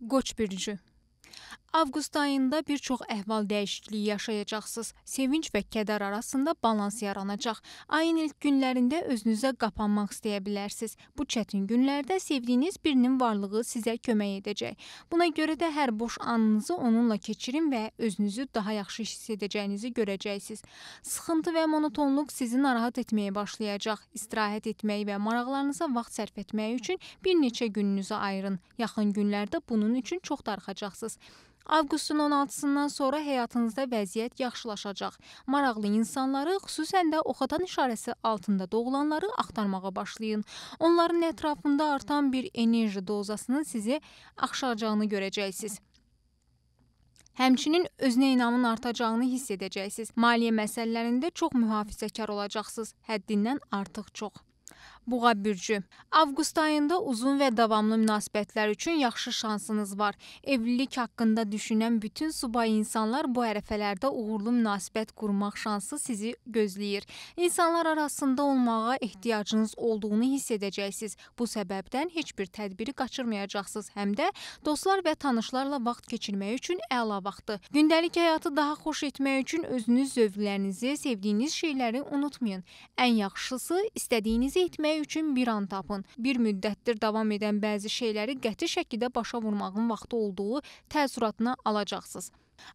Goç Bürcü Avqust ayında bir çox əhval dəyişikliyi yaşayacaqsınız. Sevinc və kədər arasında balans yaranacaq. Ayın ilk günlərində özünüzə qapanmaq istəyə bilərsiniz. Bu çətin günlərdə sevdiyiniz birinin varlığı sizə kömək edəcək. Buna görə də hər boş anınızı onunla keçirin və özünüzü daha yaxşı hiss edəcəyinizi görəcəksiniz. Sıxıntı və monotonluq sizi narahat etməyə başlayacaq. İstirahət etmək və maraqlarınıza vaxt sərf etmək üçün bir neçə gününüzü ayırın. Yaxın günlərdə bunun üçün çox darıxacaqsınız. Avqustun 16-sından sonra həyatınızda vəziyyət yaxşılaşacaq. Maraqlı insanları, xüsusən də oxatan işarəsi altında doğulanları axtarmağa başlayın. Onların ətrafında artan bir enerji dozasının sizi axşaracağını görəcəksiniz. Həmçinin özünə inamın artacağını hiss edəcəksiniz. Maliyyə məsələlərində çox mühafizəkar olacaqsınız, həddindən artıq çox. Buğa bürcü. Avqust ayında uzun və davamlı münasibətlər üçün yaxşı şansınız var. Evlilik haqqında düşünən bütün subay insanlar bu ərəfələrdə uğurlu münasibət qurmaq şansı sizi gözləyir. İnsanlar arasında olmağa ehtiyacınız olduğunu hiss edəcəksiniz. Bu səbəbdən heç bir tədbiri qaçırmayacaqsınız. Həm də dostlar və tanışlarla vaxt keçirmək üçün əla vaxtdır. Gündəlik həyatı daha xoş etmək üçün özünüz zövqlərinizi, sevdiyiniz şeyləri unutmayın. Ən yaxşısı istədiyinizi etmək etmək üçün bir an tapın. Bir müddətdir davam edən bəzi şeyləri qəti şəkildə başa vurmağın vaxtı olduğu təəssüratına alacaqsınız.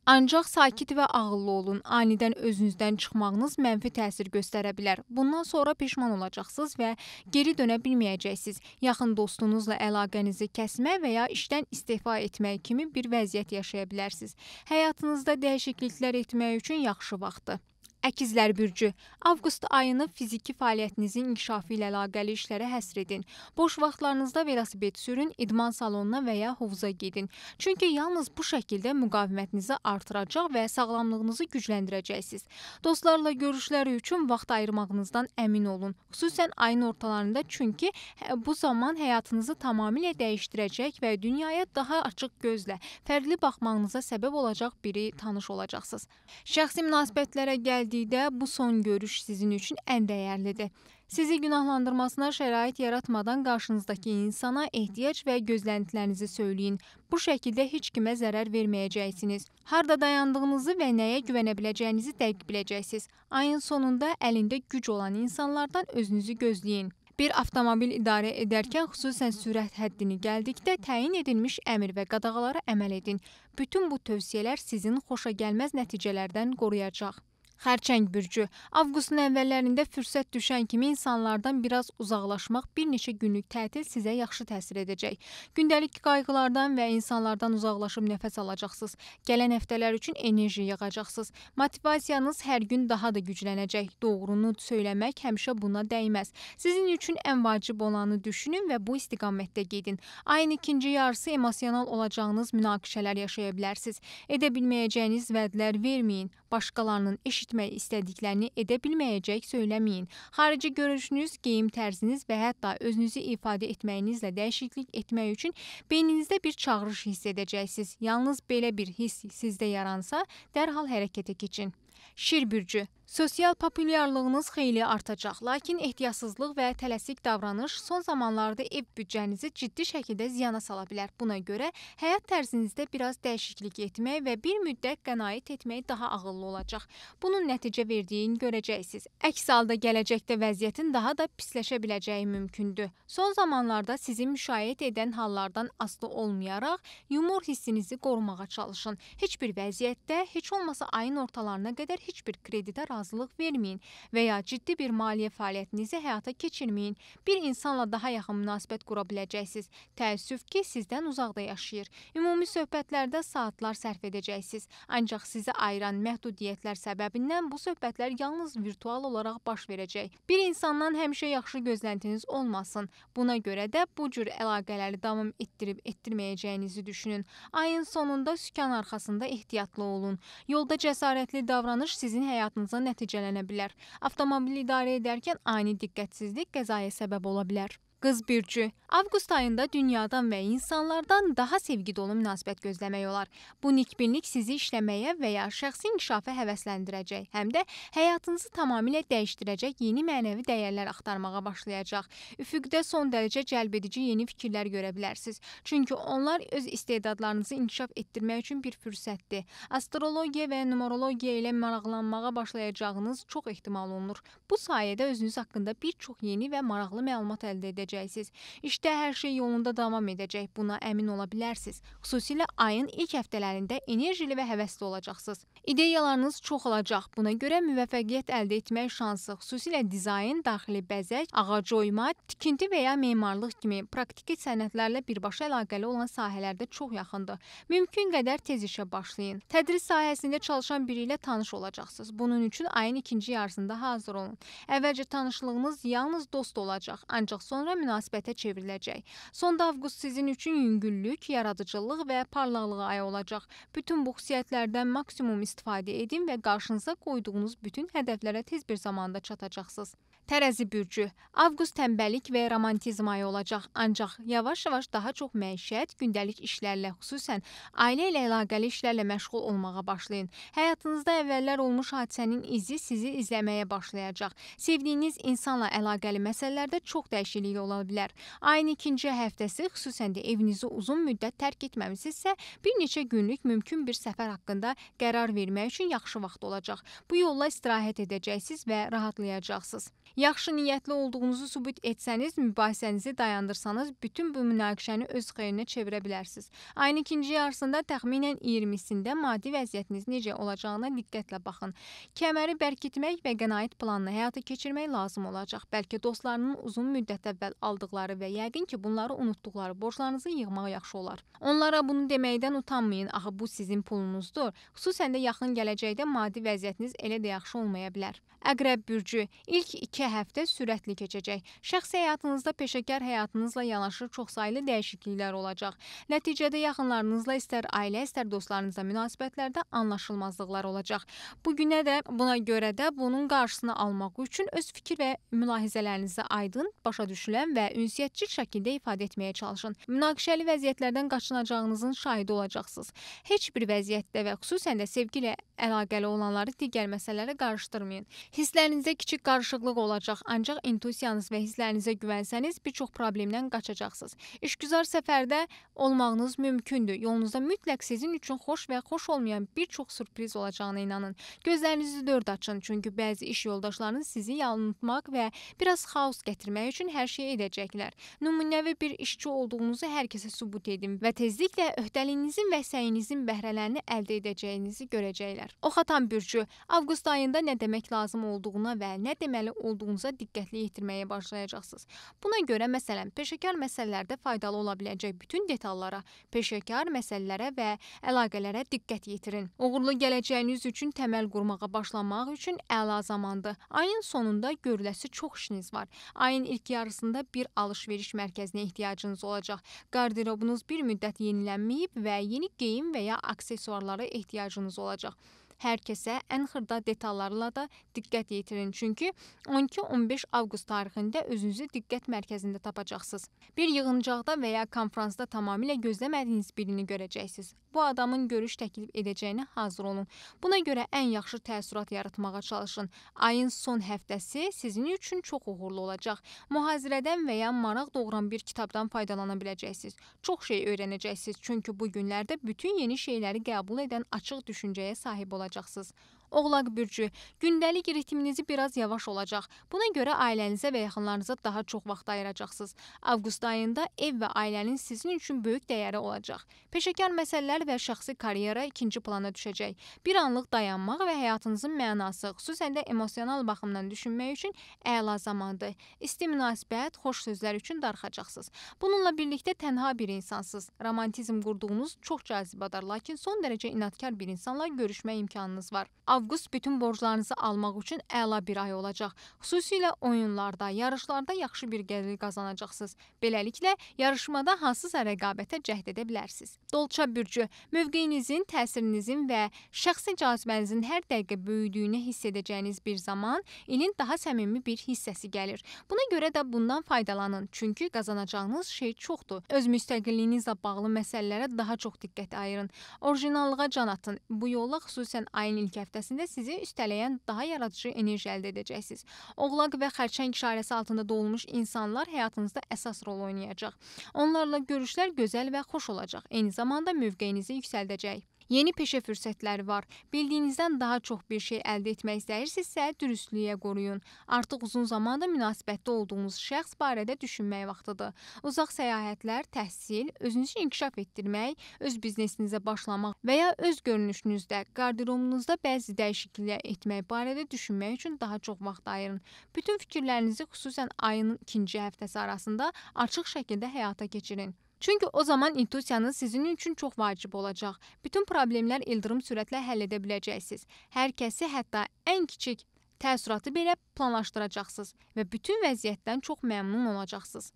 Ancaq sakit və ağıllı olun. Anidən özünüzdən çıxmağınız mənfi təsir göstərə bilər. Bundan sonra peşman olacaqsınız və geri dönə bilməyəcəksiniz. Yaxın dostunuzla əlaqənizi kəsmə və ya işdən istifa etmək kimi bir vəziyyət yaşaya bilərsiniz. Həyatınızda dəyişikliklər etmək üçün yaxşı vaxtdır. Əkizlər bürcü. Avqust ayını fiziki fəaliyyətinizin inkişafı ilə əlaqəli işlərə həsr edin. Boş vaxtlarınızda velosiped sürün, idman salonuna və ya hovuza gedin. Çünki yalnız bu şəkildə müqavimətinizi artıracaq və sağlamlığınızı gücləndirəcəksiniz. Dostlarla görüşləri üçün vaxt ayırmağınızdan əmin olun. Xüsusən ayın ortalarında çünki hə, bu zaman həyatınızı tamamilə dəyişdirəcək və dünyaya daha açıq gözlə, fərqli baxmağınıza səbəb olacaq biri tanış olacaqsınız. Şəxsi münasibətlərə gəldik istədikdə bu son görüş sizin üçün ən dəyərlidir. Sizi günahlandırmasına şərait yaratmadan qarşınızdakı insana ehtiyac və gözləntilərinizi söyləyin. Bu şəkildə heç kimə zərər verməyəcəksiniz. Harda dayandığınızı və nəyə güvənə biləcəyinizi dəqiq biləcəksiniz. Ayın sonunda əlində güc olan insanlardan özünüzü gözləyin. Bir avtomobil idarə edərkən xüsusən sürət həddini gəldikdə təyin edilmiş əmr və qadağalara əməl edin. Bütün bu tövsiyələr sizin xoşagəlməz nəticələrdən qoruyacaq. Xərçəng bürcü. Avqustun əvvəllərində fürsət düşən kimi insanlardan biraz uzaqlaşmaq bir neçə günlük tətil sizə yaxşı təsir edəcək. Gündəlik qayğılardan və insanlardan uzaqlaşıb nəfəs alacaqsınız. Gələn həftələr üçün enerji yığacaqsınız. Motivasiyanız hər gün daha da güclənəcək. Doğrunu söyləmək həmişə buna dəyməz. Sizin üçün ən vacib olanı düşünün və bu istiqamətdə gedin. Ayın ikinci yarısı emosional olacağınız münaqişələr yaşaya bilərsiniz. Edə bilməyəcəyiniz vədlər verməyin. Başqalarının eşit eşitmək istədiklərini edə bilməyəcək söyləməyin. Xarici görünüşünüz, geyim tərziniz və hətta özünüzü ifadə etməyinizlə dəyişiklik etmək üçün beyninizdə bir çağırış hiss edəcəksiniz. Yalnız belə bir hiss sizdə yaransa, dərhal hərəkətə keçin. Şir bürcü Sosial populyarlığınız xeyli artacaq, lakin ehtiyatsızlıq və tələsik davranış son zamanlarda ev büdcənizi ciddi şəkildə ziyana sala bilər. Buna görə həyat tərzinizdə biraz dəyişiklik etmək və bir müddət qənaət etmək daha ağıllı olacaq. Bunun nəticə verdiyini görəcəksiniz. Əks halda gələcəkdə vəziyyətin daha da pisləşə biləcəyi mümkündür. Son zamanlarda sizi müşayiət edən hallardan asılı olmayaraq yumor hissinizi qorumağa çalışın. Heç bir vəziyyətdə, heç olmasa ayın ortalarına qədər heç bir kreditə razılıq verməyin və ya ciddi bir maliyyə fəaliyyətinizi həyata keçirməyin. Bir insanla daha yaxın münasibət qura biləcəksiniz. Təəssüf ki, sizdən uzaqda yaşayır. Ümumi söhbətlərdə saatlar sərf edəcəksiniz. Ancaq sizi ayıran məhdudiyyətlər səbəbindən bu söhbətlər yalnız virtual olaraq baş verəcək. Bir insandan həmişə yaxşı gözləntiniz olmasın. Buna görə də bu cür əlaqələri davam etdirib etdirməyəcəyinizi düşünün. Ayın sonunda sükan arxasında ehtiyatlı olun. Yolda cəsarətli davranış sizin həyatınıza nəticələnə bilər. Avtomobili idarə edərkən ani diqqətsizlik qəzaya səbəb ola bilər. Qız bürcü. Avqust ayında dünyadan və insanlardan daha sevgi dolu münasibət gözləmək olar. Bu nikbinlik sizi işləməyə və ya şəxsi inkişafa həvəsləndirəcək, həm də həyatınızı tamamilə dəyişdirəcək yeni mənəvi dəyərlər axtarmağa başlayacaq. Üfüqdə son dərəcə cəlbedici yeni fikirlər görə bilərsiniz. Çünki onlar öz istedadlarınızı inkişaf etdirmək üçün bir fürsətdir. Astrologiya və numerologiya ilə maraqlanmağa başlayacağınız çox ehtimal olunur. Bu sayədə özünüz haqqında bir çox yeni və maraqlı məlumat əldə edəcəksiniz görəcəksiniz. İşdə hər şey yolunda davam edəcək. Buna əmin ola bilərsiniz. Xüsusilə ayın ilk həftələrində enerjili və həvəsli olacaqsınız. İdeyalarınız çox olacaq. Buna görə müvəffəqiyyət əldə etmək şansı, xüsusilə dizayn, daxili bəzək, ağac oyma, tikinti və ya memarlıq kimi praktiki sənətlərlə birbaşa əlaqəli olan sahələrdə çox yaxındır. Mümkün qədər tez işə başlayın. Tədris sahəsində çalışan biri ilə tanış olacaqsınız. Bunun üçün ayın ikinci yarısında hazır olun. Əvvəlcə tanışlığınız yalnız dost olacaq, ancaq sonra münasibətə çevriləcək. Sonda avqust sizin üçün yüngüllük, yaradıcılıq və parlaqlıq ayı olacaq. Bütün bu xüsusiyyətlərdən maksimum istifadə edin və qarşınıza qoyduğunuz bütün hədəflərə tez bir zamanda çatacaqsınız. Tərəzi bürcü. Avqust tənbəlik və romantizm ayı olacaq, ancaq yavaş-yavaş daha çox məişət, gündəlik işlərlə, xüsusən ailə ilə əlaqəli işlərlə məşğul olmağa başlayın. Həyatınızda əvvəllər olmuş hadisənin izi sizi izləməyə başlayacaq. Sevdiyiniz insanla əlaqəli məsələlərdə çox dəyişiklik ola bilər. Ayın ikinci həftəsi, xüsusən də evinizi uzun müddət tərk etməmisinizsə, bir neçə günlük mümkün bir səfər haqqında qərar vermək üçün yaxşı vaxt olacaq. Bu yolla istirahət edəcəksiniz və rahatlayacaqsınız. Yaxşı niyyətli olduğunuzu sübut etsəniz, mübahisənizi dayandırsanız, bütün bu münaqişəni öz xeyrinə çevirə bilərsiniz. Ayın ikinci yarısında təxminən 20-sində maddi vəziyyətiniz necə olacağına diqqətlə baxın. Kəməri bərkitmək və qənaət planını həyata keçirmək lazım olacaq. Bəlkə dostlarının uzun müddət əvvəl aldıqları və yəqin ki, bunları unutduqları borclarınızı yığmaq yaxşı olar. Onlara bunu deməkdən utanmayın, axı bu sizin pulunuzdur. Xüsusən də yaxın gələcəkdə maddi vəziyyətiniz elə də yaxşı olmaya bilər. Əqrəb bürcü ilk 2 Beləliklə həftə sürətli keçəcək. Şəxsi həyatınızda peşəkar həyatınızla yanaşı çoxsaylı dəyişikliklər olacaq. Nəticədə yaxınlarınızla istər ailə, istər dostlarınızla münasibətlərdə anlaşılmazlıqlar olacaq. Bu günə də buna görə də bunun qarşısını almaq üçün öz fikir və mülahizələrinizi aydın, başa düşülən və ünsiyyətçil şəkildə ifadə etməyə çalışın. Münaqişəli vəziyyətlərdən qaçınacağınızın şahidi olacaqsınız. Heç bir vəziyyətdə və xüsusən də sevgi ilə əlaqəli olanları digər məsələlərə qarışdırmayın. Hisslərinizdə kiçik qarışıqlıq olacaq olacaq, ancaq intuisiyanız və hisslərinizə güvənsəniz, bir çox problemdən qaçacaqsınız. İşgüzar səfərdə olmağınız mümkündür. Yolunuzda mütləq sizin üçün xoş və xoş olmayan bir çox sürpriz olacağına inanın. Gözlərinizi dörd açın, çünki bəzi iş yoldaşlarınız sizi yanıltmaq və biraz xaos gətirmək üçün hər şey edəcəklər. Nümunəvi bir işçi olduğunuzu hər kəsə sübut edin və tezliklə öhdəliyinizin və səyinizin bəhrələrini əldə edəcəyinizi görəcəklər. Oxatan bürcü avqust ayında nə demək lazım olduğuna və nə deməli olduğuna olduğunuza diqqətli yetirməyə başlayacaqsınız. Buna görə məsələn, peşəkar məsələlərdə faydalı ola biləcək bütün detallara, peşəkar məsələlərə və əlaqələrə diqqət yetirin. Uğurlu gələcəyiniz üçün təməl qurmağa başlamaq üçün əla zamandır. Ayın sonunda görüləsi çox işiniz var. Ayın ilk yarısında bir alış-veriş mərkəzinə ehtiyacınız olacaq. Qarderobunuz bir müddət yenilənməyib və yeni geyim və ya aksessuarlara ehtiyacınız olacaq. Hər kəsə ən xırda detallarla da diqqət yetirin, çünki 12-15 avqust tarixində özünüzü diqqət mərkəzində tapacaqsınız. Bir yığıncaqda və ya konfransda tamamilə gözləmədiyiniz birini görəcəksiniz. Bu adamın görüş təklif edəcəyinə hazır olun. Buna görə ən yaxşı təəssürat yaratmağa çalışın. Ayın son həftəsi sizin üçün çox uğurlu olacaq. Mühazirədən və ya maraq doğuran bir kitabdan faydalana biləcəksiniz. Çox şey öyrənəcəksiniz, çünki bu günlərdə bütün yeni şeyləri qəbul edən açıq düşüncəyə sahib olacaqsınız olacaqsınız. Oğlaq bürcü. Gündəlik ritminizi biraz yavaş olacaq. Buna görə ailənizə və yaxınlarınıza daha çox vaxt ayıracaqsınız. Avqust ayında ev və ailənin sizin üçün böyük dəyəri olacaq. Peşəkar məsələlər və şəxsi karyera ikinci plana düşəcək. Bir anlıq dayanmaq və həyatınızın mənası, xüsusən də emosional baxımdan düşünmək üçün əla zamandır. İsti münasibət, xoş sözlər üçün darıxacaqsınız. Bununla birlikdə tənha bir insansınız. Romantizm qurduğunuz çox cazibədir, lakin son dərəcə inadkar bir insanla görüşmə imkanınız var. Avqust Avqust bütün borclarınızı almaq üçün əla bir ay olacaq. Xüsusilə oyunlarda, yarışlarda yaxşı bir gəlir qazanacaqsınız. Beləliklə, yarışmada hansısa rəqabətə cəhd edə bilərsiniz. Dolça bürcü mövqeyinizin, təsirinizin və şəxsi cazibənizin hər dəqiqə böyüdüyünü hiss edəcəyiniz bir zaman ilin daha səmimi bir hissəsi gəlir. Buna görə də bundan faydalanın, çünki qazanacağınız şey çoxdur. Öz müstəqilliyinizlə bağlı məsələlərə daha çox diqqət ayırın. Orijinallığa can atın. Bu yolla xüsusən ayın ilk həftəsində çərçivəsində sizi üstələyən daha yaradıcı enerji əldə edəcəksiniz. Oğlaq və xərçəng işarəsi altında doğulmuş insanlar həyatınızda əsas rol oynayacaq. Onlarla görüşlər gözəl və xoş olacaq. Eyni zamanda mövqeyinizi yüksəldəcək. Yeni peşə fürsətləri var. Bildiyinizdən daha çox bir şey əldə etmək istəyirsinizsə, dürüstlüyə qoruyun. Artıq uzun zamandır münasibətdə olduğunuz şəxs barədə düşünmək vaxtıdır. Uzaq səyahətlər, təhsil, özünüzü inkişaf etdirmək, öz biznesinizə başlamaq və ya öz görünüşünüzdə, qardiromunuzda bəzi dəyişikliklər etmək barədə düşünmək üçün daha çox vaxt ayırın. Bütün fikirlərinizi xüsusən ayının ikinci həftəsi arasında açıq şəkildə həyata keçirin. Çünki o zaman intuisiyanız sizin üçün çox vacib olacaq. Bütün problemlər ildırım sürətlə həll edə biləcəksiniz. Hər kəsi, hətta ən kiçik təəssüratı belə planlaşdıracaqsınız və bütün vəziyyətdən çox məmnun olacaqsınız.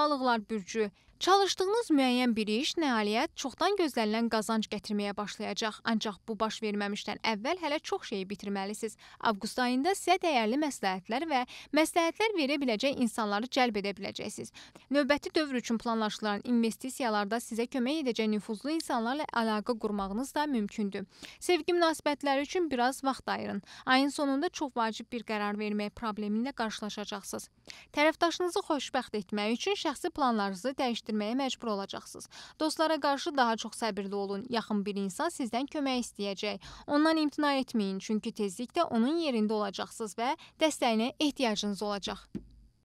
Balıqlar bürcü Çalışdığınız müəyyən bir iş, nailiyyət çoxdan gözlənilən qazanc gətirməyə başlayacaq. Ancaq bu baş verməmişdən əvvəl hələ çox şeyi bitirməlisiniz. Avqust ayında sizə dəyərli məsləhətlər və məsləhətlər verə biləcək insanları cəlb edə biləcəksiniz. Növbəti dövr üçün planlaşdırılan investisiyalarda sizə kömək edəcək nüfuzlu insanlarla əlaqə qurmağınız da mümkündür. Sevgi münasibətləri üçün biraz vaxt ayırın. Ayın sonunda çox vacib bir qərar vermək problemi ilə qarşılaşacaqsınız. Tərəfdaşınızı xoşbəxt etmək üçün şəxsi planlarınızı dəyişdirin etdirməyə məcbur olacaqsınız. Dostlara qarşı daha çox səbirli olun. Yaxın bir insan sizdən kömək istəyəcək. Ondan imtina etməyin, çünki tezliklə onun yerində olacaqsınız və dəstəyinə ehtiyacınız olacaq.